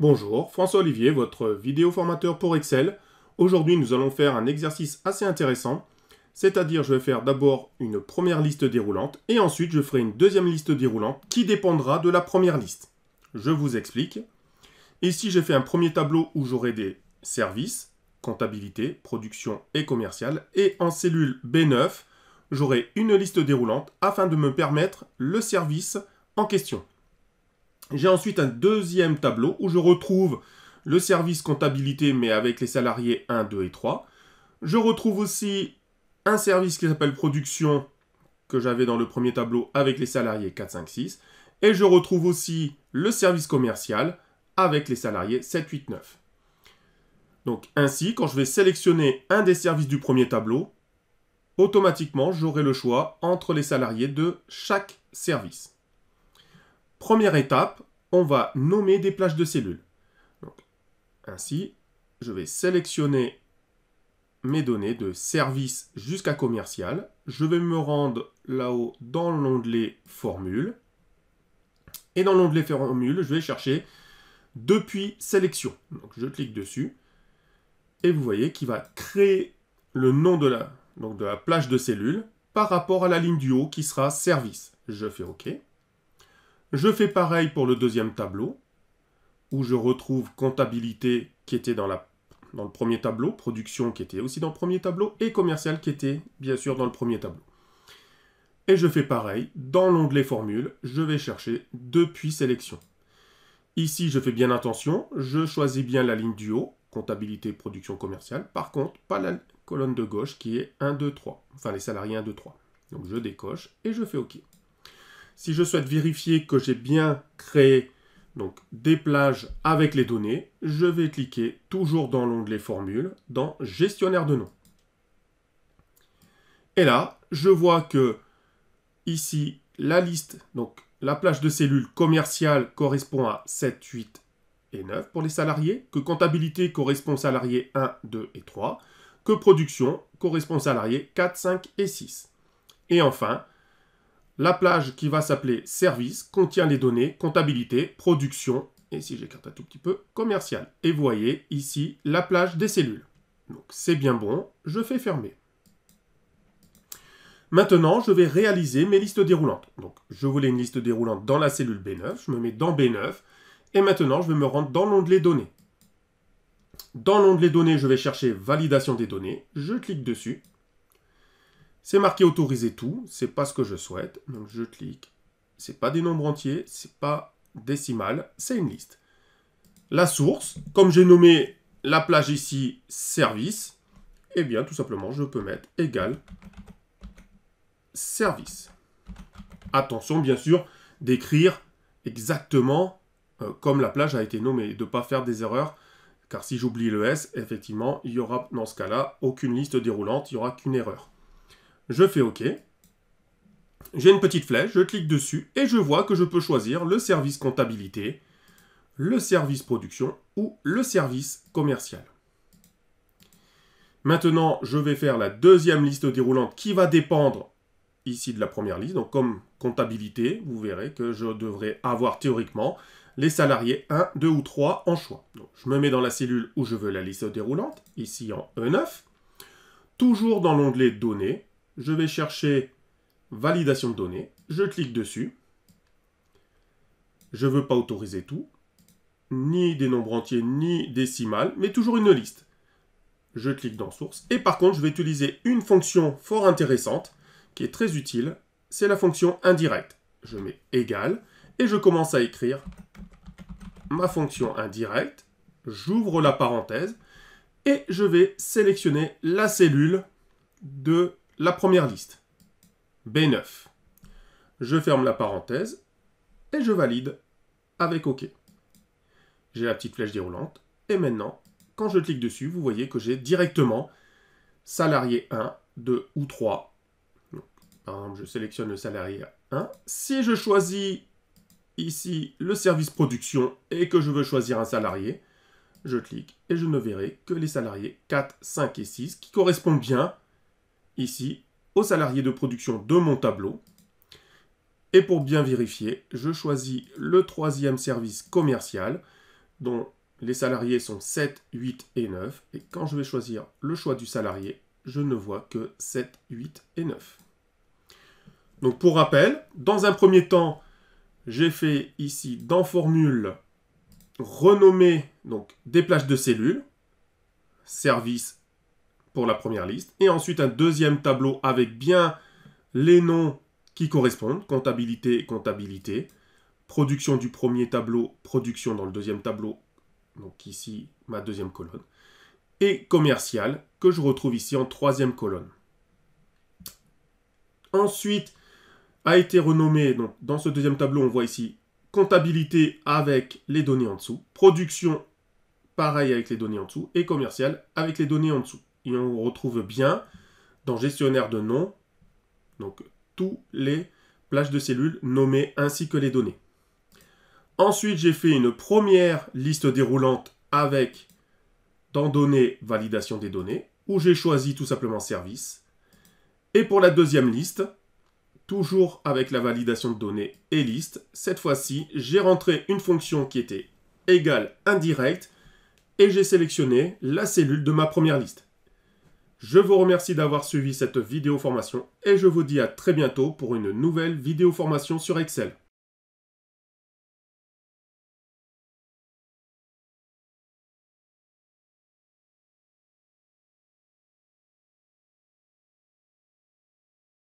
Bonjour, François Olivier, votre vidéo formateur pour Excel. Aujourd'hui, nous allons faire un exercice assez intéressant, c'est-à-dire je vais faire d'abord une première liste déroulante et ensuite je ferai une deuxième liste déroulante qui dépendra de la première liste. Je vous explique. Ici, j'ai fait un premier tableau où j'aurai des services, comptabilité, production et commercial et en cellule B9, j'aurai une liste déroulante afin de me permettre le service en question. J'ai ensuite un deuxième tableau où je retrouve le service comptabilité, mais avec les salariés 1, 2 et 3. Je retrouve aussi un service qui s'appelle production, que j'avais dans le premier tableau avec les salariés 4, 5, 6. Et je retrouve aussi le service commercial avec les salariés 7, 8, 9. Donc ainsi, quand je vais sélectionner un des services du premier tableau, automatiquement j'aurai le choix entre les salariés de chaque service. Première étape, on va nommer des plages de cellules. ainsi, je vais sélectionner mes données de service jusqu'à commercial. Je vais me rendre là-haut dans l'onglet formule. Et dans l'onglet formule, je vais chercher depuis sélection. Donc je clique dessus. Et vous voyez qu'il va créer le nom de la, donc de la plage de cellules par rapport à la ligne du haut qui sera service. Je fais OK. Je fais pareil pour le deuxième tableau, où je retrouve comptabilité qui était dans, le premier tableau, production qui était aussi dans le premier tableau, et commercial qui était bien sûr dans le premier tableau. Et je fais pareil, dans l'onglet formule, je vais chercher depuis sélection. Ici, je fais bien attention, je choisis bien la ligne du haut, comptabilité, production commerciale, par contre, pas la colonne de gauche qui est 1, 2, 3, enfin les salariés 1, 2, 3. Donc je décoche et je fais OK. Si je souhaite vérifier que j'ai bien créé donc, des plages avec les données, je vais cliquer toujours dans l'onglet formule, dans Gestionnaire de noms. Et là, je vois que ici, la liste, donc la plage de cellules commerciale correspond à 7, 8 et 9 pour les salariés, que comptabilité correspond aux salariés 1, 2 et 3, que production correspond aux salariés 4, 5 et 6. Et enfin, la plage qui va s'appeler service contient les données comptabilité, production, et si j'écarte un tout petit peu, commercial. Et vous voyez ici la plage des cellules. Donc c'est bien bon, je fais fermer. Maintenant, je vais réaliser mes listes déroulantes. Donc je voulais une liste déroulante dans la cellule B9, je me mets dans B9, et maintenant je vais me rendre dans l'onglet données. Dans l'onglet données, je vais chercher validation des données, je clique dessus, c'est marqué autoriser tout, c'est pas ce que je souhaite, donc je clique. C'est pas des nombres entiers, c'est pas décimal, c'est une liste. La source, comme j'ai nommé la plage ici service, eh bien tout simplement je peux mettre égal service. Attention bien sûr d'écrire exactement euh, comme la plage a été nommée, de ne pas faire des erreurs, car si j'oublie le S, effectivement, il n'y aura dans ce cas-là aucune liste déroulante, il n'y aura qu'une erreur je fais OK. J'ai une petite flèche, je clique dessus et je vois que je peux choisir le service comptabilité, le service production ou le service commercial. Maintenant, je vais faire la deuxième liste déroulante qui va dépendre ici de la première liste. Donc comme comptabilité, vous verrez que je devrais avoir théoriquement les salariés 1, 2 ou 3 en choix. je me mets dans la cellule où je veux la liste déroulante, ici en E9. Toujours dans l'onglet Données, je vais chercher validation de données, je clique dessus. Je ne veux pas autoriser tout, ni des nombres entiers, ni décimales, mais toujours une liste. Je clique dans source. Et par contre, je vais utiliser une fonction fort intéressante, qui est très utile, c'est la fonction indirecte. Je mets égal, et je commence à écrire ma fonction indirecte. J'ouvre la parenthèse, et je vais sélectionner la cellule de la première liste. B9. Je ferme la parenthèse et je valide avec OK. J'ai la petite flèche déroulante et maintenant, quand je clique dessus, vous voyez que j'ai directement salarié 1, 2 ou 3. par exemple, je sélectionne le salarié 1. Si je choisis ici le service production et que je veux choisir un salarié, je clique et je ne verrai que les salariés 4, 5 et 6 qui correspondent bien ici aux salariés de production de mon tableau. Et pour bien vérifier, je choisis le troisième service commercial dont les salariés sont 7, 8 et 9. Et quand je vais choisir le choix du salarié, je ne vois que 7, 8 et 9. Donc pour rappel, dans un premier temps, j'ai fait ici dans formule renommer donc des plages de cellules, service pour la première liste, et ensuite un deuxième tableau avec bien les noms qui correspondent, comptabilité, comptabilité, production du premier tableau, production dans le deuxième tableau, donc ici ma deuxième colonne, et commercial, que je retrouve ici en troisième colonne. Ensuite, a été renommé, donc dans ce deuxième tableau, on voit ici comptabilité avec les données en dessous, production pareil avec les données en dessous, et commercial avec les données en dessous et on retrouve bien dans gestionnaire de noms, donc tous les plages de cellules nommées ainsi que les données. Ensuite, j'ai fait une première liste déroulante avec dans données, validation des données, où j'ai choisi tout simplement service. Et pour la deuxième liste, toujours avec la validation de données et liste, cette fois-ci, j'ai rentré une fonction qui était égale indirecte et j'ai sélectionné la cellule de ma première liste. Je vous remercie d'avoir suivi cette vidéo formation et je vous dis à très bientôt pour une nouvelle vidéo formation sur Excel.